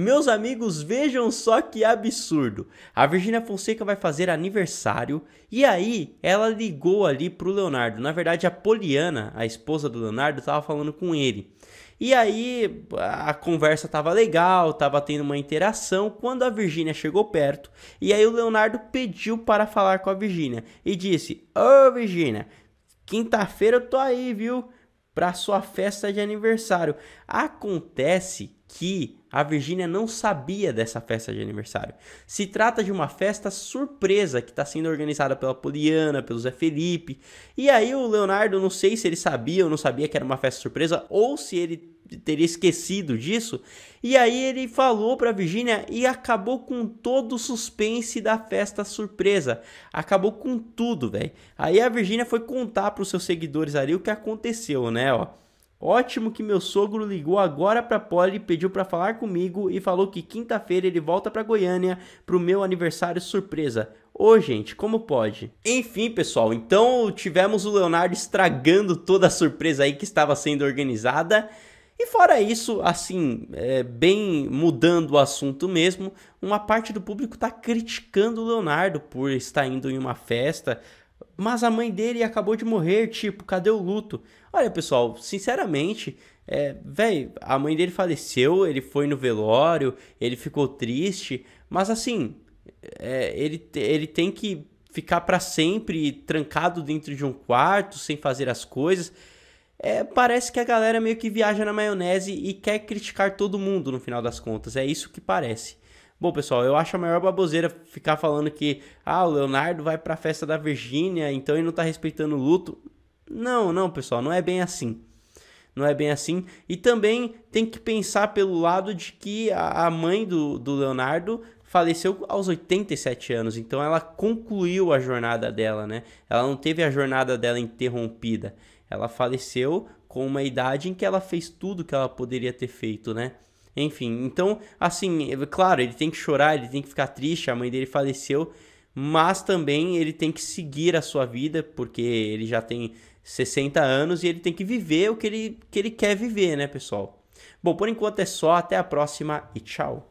Meus amigos, vejam só que absurdo. A Virgínia Fonseca vai fazer aniversário e aí ela ligou ali pro Leonardo. Na verdade, a Poliana, a esposa do Leonardo, tava falando com ele. E aí a conversa tava legal, tava tendo uma interação quando a Virgínia chegou perto. E aí o Leonardo pediu para falar com a Virgínia e disse: "Ô, Virgínia, quinta-feira eu tô aí, viu?" Para sua festa de aniversário. Acontece que a Virgínia não sabia dessa festa de aniversário. Se trata de uma festa surpresa que está sendo organizada pela Poliana, pelo Zé Felipe. E aí o Leonardo, não sei se ele sabia ou não sabia que era uma festa surpresa ou se ele teria esquecido disso. E aí ele falou para Virgínia e acabou com todo o suspense da festa surpresa. Acabou com tudo, velho. Aí a Virgínia foi contar para os seus seguidores ali o que aconteceu, né, ó. Ótimo que meu sogro ligou agora pra Polly, pediu para falar comigo e falou que quinta-feira ele volta pra Goiânia pro meu aniversário surpresa. Ô, gente, como pode? Enfim, pessoal, então tivemos o Leonardo estragando toda a surpresa aí que estava sendo organizada. E fora isso, assim, é, bem mudando o assunto mesmo, uma parte do público está criticando o Leonardo por estar indo em uma festa mas a mãe dele acabou de morrer, tipo, cadê o luto? Olha, pessoal, sinceramente, é, velho, a mãe dele faleceu, ele foi no velório, ele ficou triste, mas assim, é, ele, ele tem que ficar para sempre trancado dentro de um quarto, sem fazer as coisas. É, parece que a galera meio que viaja na maionese e quer criticar todo mundo no final das contas, é isso que parece. Bom, pessoal, eu acho a maior baboseira ficar falando que ah, o Leonardo vai para a festa da Virgínia, então ele não tá respeitando o luto. Não, não, pessoal, não é bem assim. Não é bem assim. E também tem que pensar pelo lado de que a mãe do, do Leonardo faleceu aos 87 anos, então ela concluiu a jornada dela, né? Ela não teve a jornada dela interrompida. Ela faleceu com uma idade em que ela fez tudo que ela poderia ter feito, né? Enfim, então, assim, é claro, ele tem que chorar, ele tem que ficar triste, a mãe dele faleceu, mas também ele tem que seguir a sua vida, porque ele já tem 60 anos e ele tem que viver o que ele, que ele quer viver, né, pessoal? Bom, por enquanto é só, até a próxima e tchau!